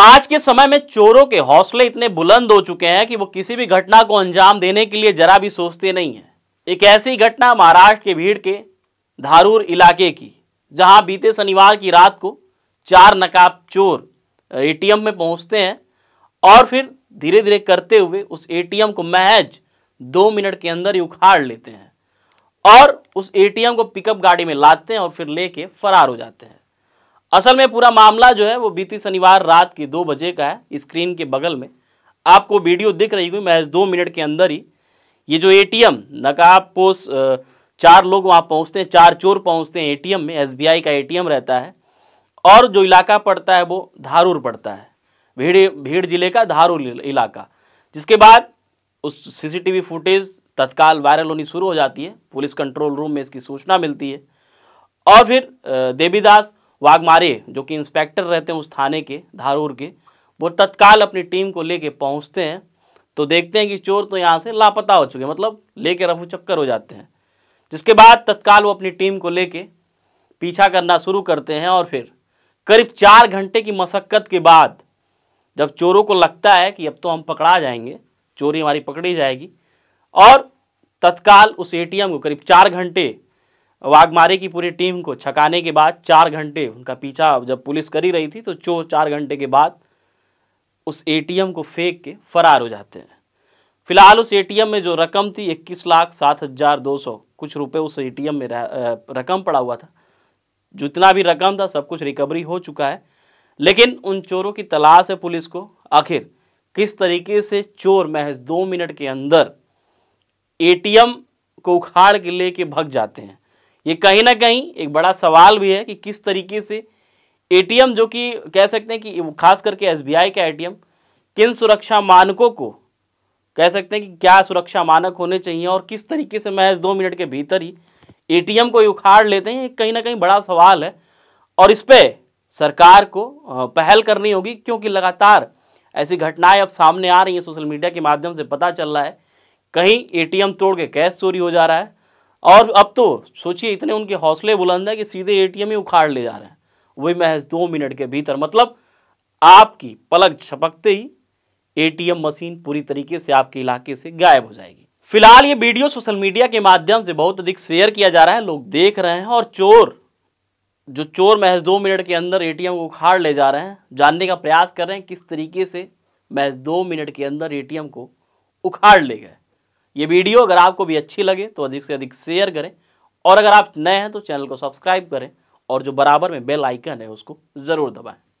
आज के समय में चोरों के हौसले इतने बुलंद हो चुके हैं कि वो किसी भी घटना को अंजाम देने के लिए जरा भी सोचते नहीं हैं एक ऐसी घटना महाराष्ट्र के भीड़ के धारूर इलाके की जहां बीते शनिवार की रात को चार नकाब चोर एटीएम में पहुंचते हैं और फिर धीरे धीरे करते हुए उस एटीएम को महज दो मिनट के अंदर ही उखाड़ लेते हैं और उस ए को पिकअप गाड़ी में लादते हैं और फिर ले फरार हो जाते हैं असल में पूरा मामला जो है वो बीती शनिवार रात के दो बजे का है स्क्रीन के बगल में आपको वीडियो दिख रही हुई महज दो मिनट के अंदर ही ये जो एटीएम नकाब पोस्ट चार लोग वहाँ पहुँचते हैं चार चोर पहुँचते हैं एटीएम में एसबीआई का एटीएम रहता है और जो इलाका पड़ता है वो धारूर पड़ता है भीड़ भीड़ जिले का धारूर इलाका जिसके बाद उस सीसीटीवी फुटेज तत्काल वायरल होनी शुरू हो जाती है पुलिस कंट्रोल रूम में इसकी सूचना मिलती है और फिर देवीदास वाघमारे जो कि इंस्पेक्टर रहते हैं उस थाने के धारूर के वो तत्काल अपनी टीम को लेके पहुंचते हैं तो देखते हैं कि चोर तो यहाँ से लापता हो चुके मतलब लेके रफू चक्कर हो जाते हैं जिसके बाद तत्काल वो अपनी टीम को लेके पीछा करना शुरू करते हैं और फिर करीब चार घंटे की मशक्क़त के बाद जब चोरों को लगता है कि अब तो हम पकड़ा जाएंगे चोरी हमारी पकड़ी जाएगी और तत्काल उस ए को करीब चार घंटे वाघमारे की पूरी टीम को छकाने के बाद चार घंटे उनका पीछा जब पुलिस कर ही रही थी तो चोर चार घंटे के बाद उस एटीएम को फेंक के फरार हो जाते हैं फिलहाल उस एटीएम में जो रकम थी इक्कीस लाख सात हज़ार दो सौ कुछ रुपए उस एटीएम में रकम पड़ा हुआ था जितना भी रकम था सब कुछ रिकवरी हो चुका है लेकिन उन चोरों की तलाश है पुलिस को आखिर किस तरीके से चोर महज दो मिनट के अंदर ए को उखाड़ के लेके भग जाते हैं ये कहीं ना कहीं एक बड़ा सवाल भी है कि किस तरीके से एटीएम जो कि कह सकते हैं कि खास करके एसबीआई का एटीएम किन सुरक्षा मानकों को कह सकते हैं कि क्या सुरक्षा मानक होने चाहिए और किस तरीके से महज दो मिनट के भीतर ही एटीएम को उखाड़ लेते हैं कहीं ना कहीं बड़ा सवाल है और इस पर सरकार को पहल करनी होगी क्योंकि लगातार ऐसी घटनाएं अब सामने आ रही हैं सोशल मीडिया के माध्यम से पता चल रहा है कहीं ए तोड़ के कैश चोरी हो जा रहा है और अब तो सोचिए इतने उनके हौसले बुलंद है कि सीधे एटीएम ही उखाड़ ले जा रहे हैं वही महज दो मिनट के भीतर मतलब आपकी पलक छपकते ही एटीएम मशीन पूरी तरीके से आपके इलाके से गायब हो जाएगी फिलहाल ये वीडियो सोशल मीडिया के माध्यम से बहुत अधिक शेयर किया जा रहा है लोग देख रहे हैं और चोर जो चोर महज दो मिनट के अंदर एटीएम को उखाड़ ले जा रहे हैं जानने का प्रयास कर रहे हैं किस तरीके से महज दो मिनट के अंदर एटीएम को उखाड़ ले गए ये वीडियो अगर आपको भी अच्छी लगे तो अधिक से अधिक शेयर करें और अगर आप नए हैं तो चैनल को सब्सक्राइब करें और जो बराबर में बेल आइकन है उसको ज़रूर दबाएं